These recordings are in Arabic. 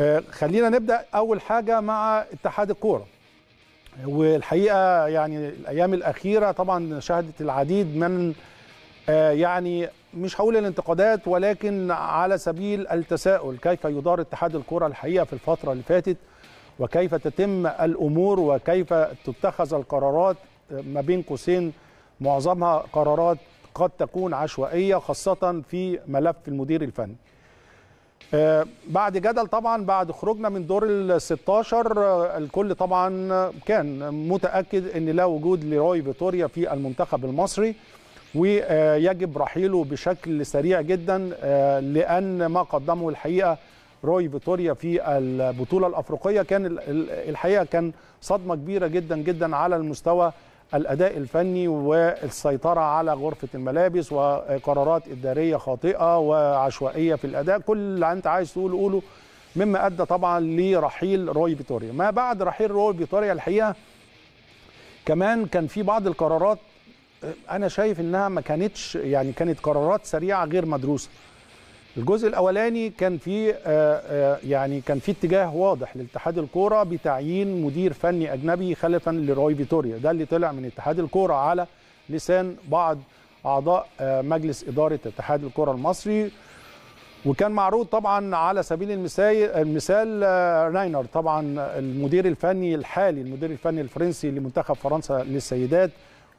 آه، خلينا نبدا اول حاجه مع اتحاد الكوره والحقيقه يعني الايام الاخيره طبعا شهدت العديد من آه، يعني مش هقول الانتقادات ولكن على سبيل التساؤل كيف يدار اتحاد الكوره الحقيقه في الفتره اللي فاتت وكيف تتم الامور وكيف تتخذ القرارات ما بين قوسين معظمها قرارات قد تكون عشوائيه خاصه في ملف المدير الفني آه، بعد جدل طبعا بعد خروجنا من دور ال 16 آه، الكل طبعا كان متاكد ان لا وجود لروي فيتوريا في المنتخب المصري ويجب رحيله بشكل سريع جدا آه، لان ما قدمه الحقيقه روي فيتوريا في البطوله الافريقيه كان الحقيقه كان صدمه كبيره جدا جدا على المستوى الأداء الفني والسيطرة على غرفة الملابس وقرارات إدارية خاطئة وعشوائية في الأداء كل اللي أنت عايز تقوله قوله مما أدى طبعا لرحيل روي فيتوريا ما بعد رحيل روي فيتوريا الحقيقة كمان كان في بعض القرارات أنا شايف إنها ما كانتش يعني كانت قرارات سريعة غير مدروسة الجزء الاولاني كان في آه، آه، يعني كان في اتجاه واضح لاتحاد الكوره بتعيين مدير فني اجنبي خلفا لروي فيتوريا ده اللي طلع من اتحاد الكوره على لسان بعض اعضاء آه، مجلس اداره اتحاد الكوره المصري وكان معروض طبعا على سبيل المثال المثال راينر طبعا المدير الفني الحالي المدير الفني الفرنسي لمنتخب فرنسا للسيدات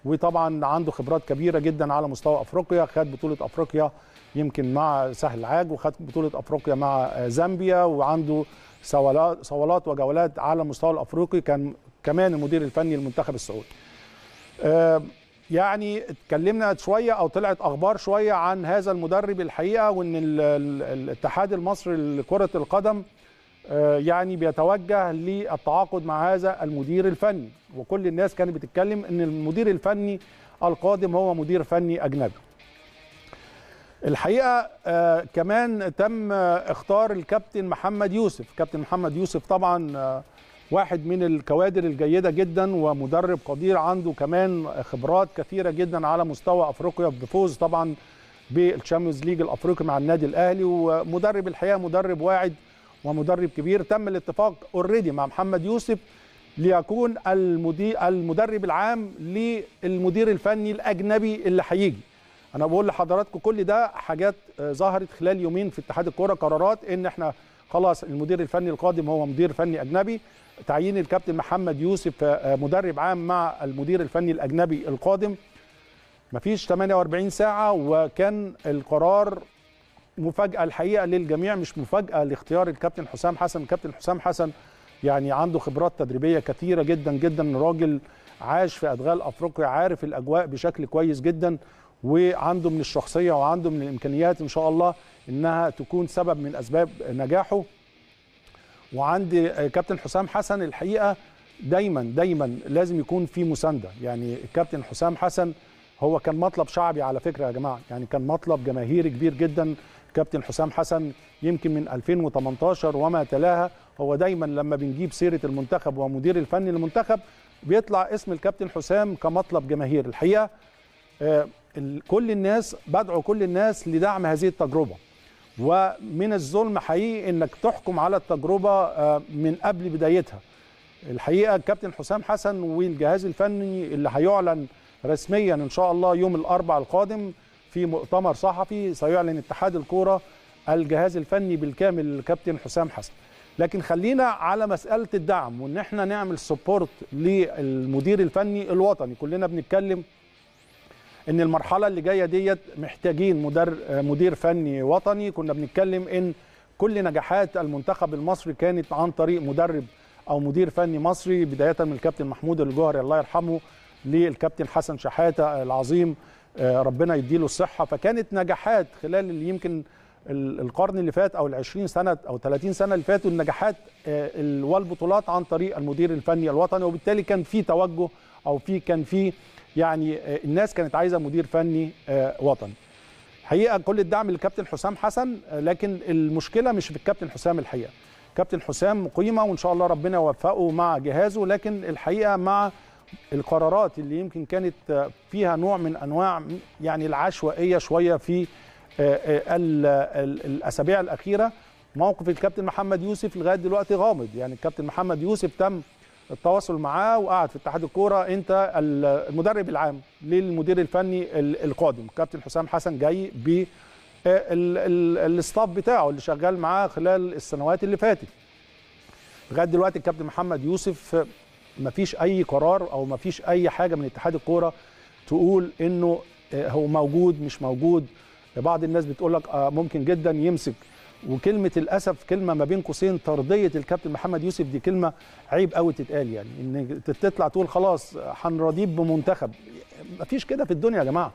وطبعا عنده خبرات كبيره جدا على مستوى افريقيا خد بطوله افريقيا يمكن مع سهل العاج وخد بطوله افريقيا مع زامبيا وعنده صولات وجولات على المستوى الافريقي كان كمان المدير الفني للمنتخب السعودي. آه، يعني اتكلمنا شويه او طلعت اخبار شويه عن هذا المدرب الحقيقه وان الاتحاد المصري لكره القدم آه، يعني بيتوجه للتعاقد مع هذا المدير الفني وكل الناس كانت بتتكلم ان المدير الفني القادم هو مدير فني اجنبي الحقيقه آه، كمان تم اختار الكابتن محمد يوسف كابتن محمد يوسف طبعا آه، واحد من الكوادر الجيده جدا ومدرب قدير عنده كمان خبرات كثيره جدا على مستوى افريقيا بفوز طبعا بالتشامبيونز ليج الافريقي مع النادي الاهلي ومدرب الحقيقه مدرب واعد ومدرب كبير تم الاتفاق اوريدي مع محمد يوسف ليكون المدرب العام للمدير الفني الاجنبي اللي هيجي انا بقول لحضراتكم كل ده حاجات آه، ظهرت خلال يومين في اتحاد الكوره قرارات ان احنا خلاص المدير الفني القادم هو مدير فني اجنبي تعيين الكابتن محمد يوسف آه، آه، مدرب عام مع المدير الفني الاجنبي القادم مفيش 48 ساعه وكان القرار مفاجاه الحقيقه للجميع مش مفاجاه لاختيار الكابتن حسام حسن الكابتن حسام حسن يعني عنده خبرات تدريبيه كثيره جدا جدا راجل عاش في ادغال افريقيا عارف الاجواء بشكل كويس جدا وعنده من الشخصيه وعنده من الامكانيات ان شاء الله انها تكون سبب من اسباب نجاحه وعندي كابتن حسام حسن الحقيقه دايما دايما لازم يكون في مسانده يعني الكابتن حسام حسن هو كان مطلب شعبي على فكره يا جماعه يعني كان مطلب جماهيري كبير جدا كابتن حسام حسن يمكن من 2018 وما تلاها هو دايما لما بنجيب سيره المنتخب ومدير الفني للمنتخب بيطلع اسم الكابتن حسام كمطلب جماهيري الحقيقه آه، كل الناس بدعو كل الناس لدعم هذه التجربه ومن الظلم حقيقي انك تحكم على التجربه آه، من قبل بدايتها الحقيقه الكابتن حسام حسن والجهاز الفني اللي هيعلن رسميا ان شاء الله يوم الأربع القادم في مؤتمر صحفي سيعلن اتحاد الكوره الجهاز الفني بالكامل الكابتن حسام حسن لكن خلينا على مساله الدعم وان احنا نعمل سبورت للمدير الفني الوطني كلنا بنتكلم ان المرحله اللي جايه ديت محتاجين مدر مدير فني وطني كنا بنتكلم ان كل نجاحات المنتخب المصري كانت عن طريق مدرب او مدير فني مصري بدايه من الكابتن محمود الجوهري الله يرحمه للكابتن حسن شحاته العظيم آه، ربنا يديله الصحه فكانت نجاحات خلال اللي يمكن القرن اللي فات او ال 20 سنه او 30 سنه اللي فاتوا النجاحات آه، والبطولات عن طريق المدير الفني الوطني وبالتالي كان في توجه او في كان في يعني الناس كانت عايزه مدير فني آه، وطني حقيقه كل الدعم للكابتن حسام حسن لكن المشكله مش في الكابتن حسام الحقيقه كابتن حسام قيمه وان شاء الله ربنا يوفقه مع جهازه لكن الحقيقه مع القرارات اللي يمكن كانت فيها نوع من انواع يعني العشوائيه شويه في آه، آه، الاسابيع الاخيره موقف الكابتن محمد يوسف لغايه دلوقتي غامض يعني الكابتن محمد يوسف تم التواصل معاه وقعد في اتحاد الكوره انت المدرب العام للمدير الفني القادم كابتن حسام حسن جاي ب الاستاف بتاعه اللي شغال معاه خلال السنوات اللي فاتت لغايه دلوقتي الكابتن محمد يوسف ما فيش اي قرار او ما فيش اي حاجه من اتحاد الكوره تقول انه آه، هو موجود مش موجود بعض الناس بتقول لك آه، ممكن جدا يمسك وكلمه الاسف كلمه ما بين قوسين طرديه الكابتن محمد يوسف دي كلمه عيب قوي تتقال يعني ان تطلع تقول خلاص هنراضيه بمنتخب ما فيش كده في الدنيا يا جماعه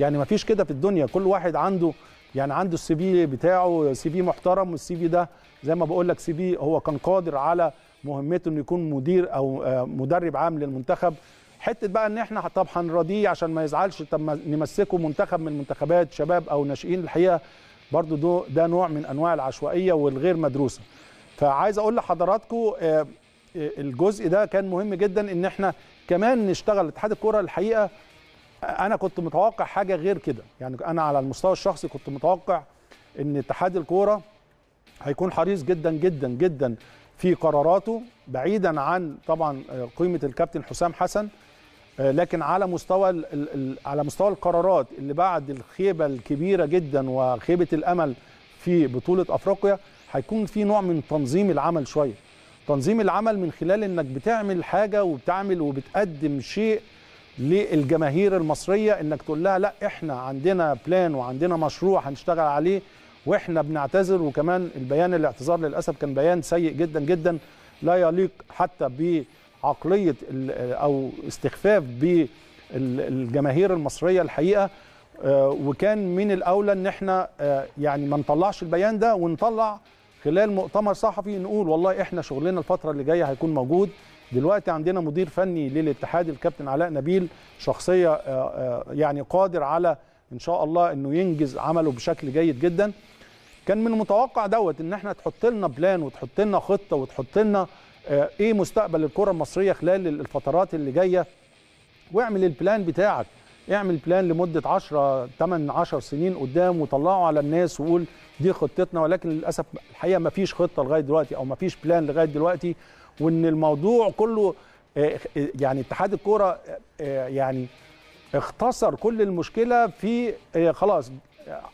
يعني ما فيش كده في الدنيا كل واحد عنده يعني عنده السي في بتاعه سي في محترم والسي في ده زي ما بقول لك سي في هو كان قادر على مهمته انه يكون مدير او آه، مدرب عام للمنتخب حته بقى ان احنا طب هنراضيه عشان ما يزعلش طب نمسكه منتخب من منتخبات شباب او ناشئين الحقيقه برضو ده ده نوع من انواع العشوائيه والغير مدروسه فعايز اقول لحضراتكم آه، آه، الجزء ده كان مهم جدا ان احنا كمان نشتغل اتحاد الكوره الحقيقه انا كنت متوقع حاجه غير كده يعني انا على المستوى الشخصي كنت متوقع ان اتحاد الكوره هيكون حريص جدا جدا جدا في قراراته بعيدا عن طبعا آه، قيمه الكابتن حسام حسن آه، لكن على مستوى على مستوى القرارات اللي بعد الخيبه الكبيره جدا وخيبه الامل في بطوله افريقيا هيكون في نوع من تنظيم العمل شويه تنظيم العمل من خلال انك بتعمل حاجه وبتعمل وبتقدم شيء للجماهير المصريه انك تقول لها لا احنا عندنا بلان وعندنا مشروع هنشتغل عليه واحنا بنعتذر وكمان البيان الاعتذار للاسف كان بيان سيء جدا جدا لا يليق حتى ب عقليه او استخفاف بالجماهير المصريه الحقيقه آه، وكان من الاولى ان احنا آه، يعني ما نطلعش البيان ده ونطلع خلال مؤتمر صحفي نقول والله احنا شغلنا الفتره اللي جايه هيكون موجود دلوقتي عندنا مدير فني للاتحاد الكابتن علاء نبيل شخصيه آه، يعني قادر على ان شاء الله انه ينجز عمله بشكل جيد جدا كان من المتوقع دوت ان احنا تحط لنا بلان وتحط لنا خطه وتحط لنا آه، ايه مستقبل الكره المصريه خلال الفترات اللي جايه واعمل البلان بتاعك اعمل بلان لمده 10 8 10 سنين قدام وطلعه على الناس وقول دي خطتنا ولكن للاسف الحقيقه ما فيش خطه لغايه دلوقتي او ما فيش بلان لغايه دلوقتي وان الموضوع كله آه، يعني اتحاد الكوره آه، يعني اختصر كل المشكله في خلاص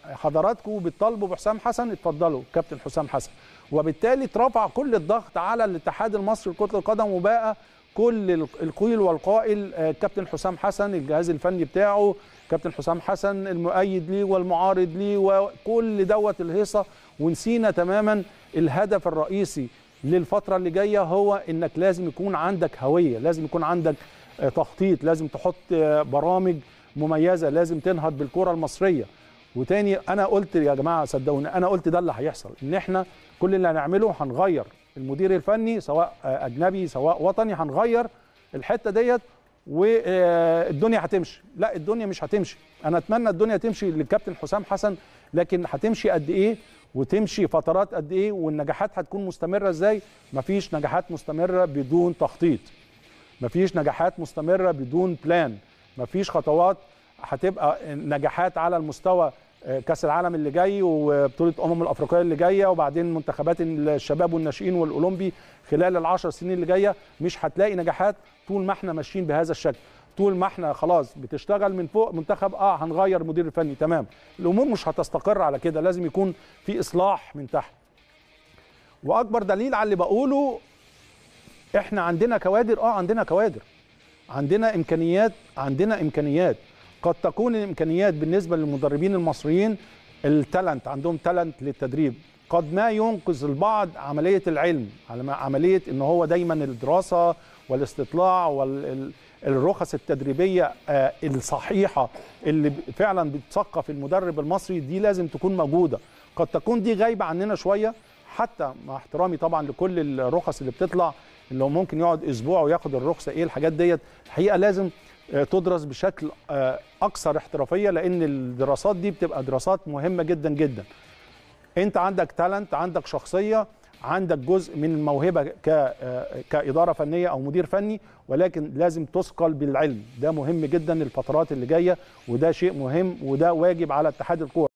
حضراتكم بتطالبوا بحسام حسن اتفضلوا كابتن حسام حسن وبالتالي اترفع كل الضغط على الاتحاد المصري لكرة القدم وبقى كل القيل والقائل آه، كابتن حسام حسن الجهاز الفني بتاعه كابتن حسام حسن المؤيد ليه والمعارض ليه وكل دوت الهيصه ونسينا تماما الهدف الرئيسي للفتره اللي جايه هو انك لازم يكون عندك هويه لازم يكون عندك آه، تخطيط لازم تحط آه، برامج مميزه لازم تنهض بالكره المصريه وتاني انا قلت يا جماعه صدقوني انا قلت ده اللي هيحصل ان احنا كل اللي هنعمله هنغير المدير الفني سواء اجنبي سواء وطني هنغير الحته ديت والدنيا آه، هتمشي لا الدنيا مش هتمشي انا اتمنى الدنيا تمشي للكابتن حسام حسن لكن هتمشي قد ايه وتمشي فترات قد ايه والنجاحات هتكون مستمره ازاي مفيش نجاحات مستمره بدون تخطيط مفيش نجاحات مستمره بدون بلان مفيش خطوات هتبقى نجاحات على المستوى آه، كاس العالم اللي جاي وبطوله امم الافريقيه اللي جايه وبعدين منتخبات الشباب والناشئين والاولمبي خلال العشر سنين اللي جايه مش هتلاقي نجاحات طول ما احنا ماشيين بهذا الشكل طول ما احنا خلاص بتشتغل من فوق منتخب اه هنغير المدير الفني تمام الامور مش هتستقر على كده لازم يكون في اصلاح من تحت واكبر دليل على اللي بقوله احنا عندنا كوادر اه عندنا كوادر عندنا امكانيات عندنا امكانيات قد تكون الامكانيات بالنسبه للمدربين المصريين التالنت عندهم تالنت للتدريب قد ما ينقذ البعض عمليه العلم عمليه ان هو دايما الدراسه والاستطلاع والرخص التدريبيه آه، الصحيحه اللي فعلا بتثقف المدرب المصري دي لازم تكون موجوده قد تكون دي غايبه عننا شويه حتى مع احترامي طبعا لكل الرخص اللي بتطلع اللي هو ممكن يقعد اسبوع وياخد الرخصه ايه الحاجات ديت الحقيقه لازم آه، تدرس بشكل آه، اكثر احترافيه لان الدراسات دي بتبقى دراسات مهمه جدا جدا انت عندك تالنت عندك شخصيه عندك جزء من الموهبه ك آه، كاداره فنيه او مدير فني ولكن لازم تثقل بالعلم ده مهم جدا الفترات اللي جايه وده شيء مهم وده واجب على اتحاد الكوره